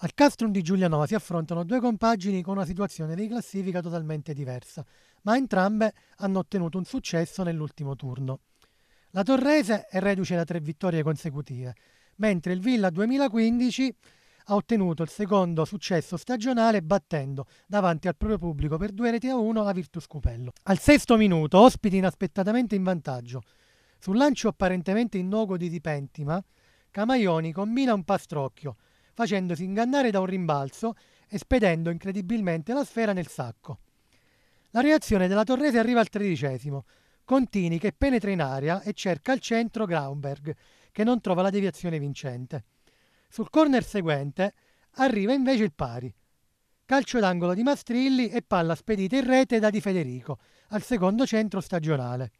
Al Castrum di Giulianova si affrontano due compagini con una situazione di classifica totalmente diversa, ma entrambe hanno ottenuto un successo nell'ultimo turno. La Torrese è reduce da tre vittorie consecutive, mentre il Villa 2015 ha ottenuto il secondo successo stagionale battendo davanti al proprio pubblico per due reti a uno la Virtus Cupello. Al sesto minuto, ospiti inaspettatamente in vantaggio. Sul lancio apparentemente innocuo di Dipentima, Camaioni combina un pastrocchio, facendosi ingannare da un rimbalzo e spedendo incredibilmente la sfera nel sacco. La reazione della Torrese arriva al tredicesimo, Contini che penetra in aria e cerca al centro Graunberg, che non trova la deviazione vincente. Sul corner seguente arriva invece il pari. Calcio d'angolo di Mastrilli e palla spedita in rete da Di Federico, al secondo centro stagionale.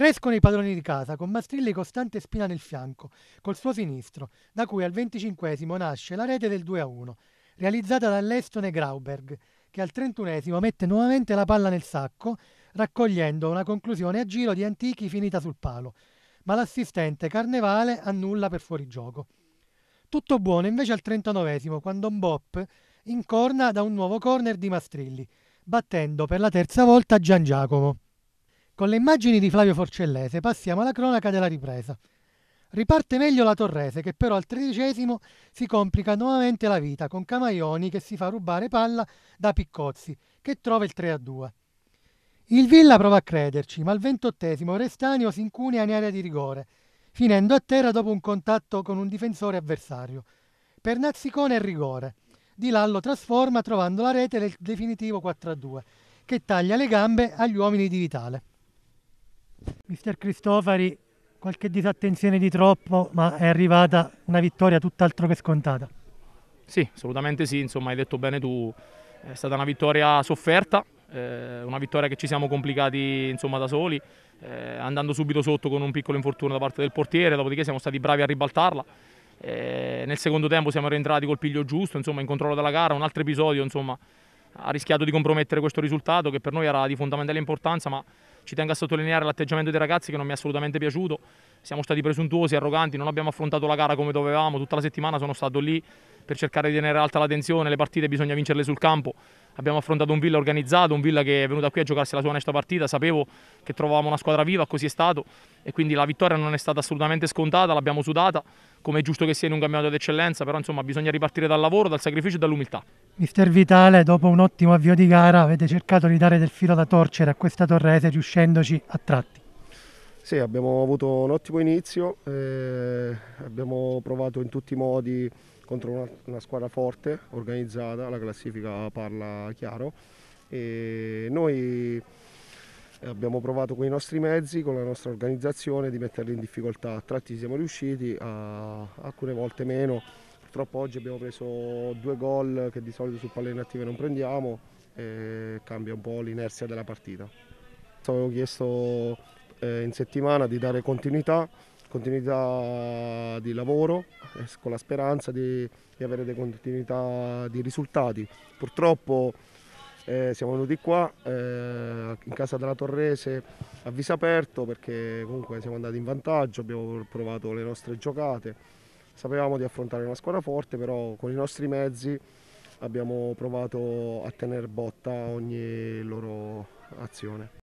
Crescono i padroni di casa, con Mastrilli costante spina nel fianco, col suo sinistro, da cui al venticinquesimo nasce la rete del 2-1, realizzata dall'Estone Grauberg, che al trentunesimo mette nuovamente la palla nel sacco, raccogliendo una conclusione a giro di Antichi finita sul palo, ma l'assistente Carnevale annulla per fuorigioco. Tutto buono invece al trentanovesimo, quando Mbop incorna da un nuovo corner di Mastrilli, battendo per la terza volta Gian Giacomo. Con le immagini di Flavio Forcellese passiamo alla cronaca della ripresa. Riparte meglio la Torrese che però al tredicesimo si complica nuovamente la vita con Camaioni che si fa rubare palla da Piccozzi che trova il 3 a 2. Il Villa prova a crederci ma al ventottesimo Restanio si incunea in area di rigore finendo a terra dopo un contatto con un difensore avversario. Per Nazzicone è rigore. Di Lallo trasforma trovando la rete del definitivo 4 a 2 che taglia le gambe agli uomini di Vitale. Mister Cristofari, qualche disattenzione di troppo, ma è arrivata una vittoria tutt'altro che scontata. Sì, assolutamente sì, insomma hai detto bene tu, è stata una vittoria sofferta, eh, una vittoria che ci siamo complicati insomma, da soli, eh, andando subito sotto con un piccolo infortunio da parte del portiere, dopodiché siamo stati bravi a ribaltarla. Eh, nel secondo tempo siamo rientrati col piglio giusto, insomma, in controllo della gara, un altro episodio insomma, ha rischiato di compromettere questo risultato che per noi era di fondamentale importanza, ma ci tengo a sottolineare l'atteggiamento dei ragazzi che non mi è assolutamente piaciuto, siamo stati presuntuosi, arroganti, non abbiamo affrontato la gara come dovevamo, tutta la settimana sono stato lì per cercare di tenere alta la tensione, le partite bisogna vincerle sul campo. Abbiamo affrontato un Villa organizzato, un Villa che è venuto qui a giocarsi la sua onesta partita, sapevo che trovavamo una squadra viva, così è stato e quindi la vittoria non è stata assolutamente scontata, l'abbiamo sudata, come è giusto che sia in un campionato d'eccellenza, però insomma bisogna ripartire dal lavoro, dal sacrificio e dall'umiltà. Mister Vitale, dopo un ottimo avvio di gara avete cercato di dare del filo da torcere a questa Torrese riuscendoci a tratti. Sì, abbiamo avuto un ottimo inizio, eh, abbiamo provato in tutti i modi contro una, una, squadra forte, organizzata, la classifica parla chiaro e noi eh, abbiamo provato con i nostri mezzi, con la nostra organizzazione di metterli in difficoltà, a tratti siamo riusciti, a, alcune volte meno, purtroppo oggi abbiamo preso due gol che di solito su palline attive non prendiamo e cambia un po' l'inerzia della partita. Avevo chiesto eh, in settimana di dare continuità, continuità di lavoro eh, con la speranza di, di avere delle continuità di risultati. Purtroppo eh, siamo venuti qua eh, in casa della Torrese a viso aperto perché comunque siamo andati in vantaggio, abbiamo provato le nostre giocate, sapevamo di affrontare una squadra forte però con i nostri mezzi abbiamo provato a tenere botta ogni loro azione.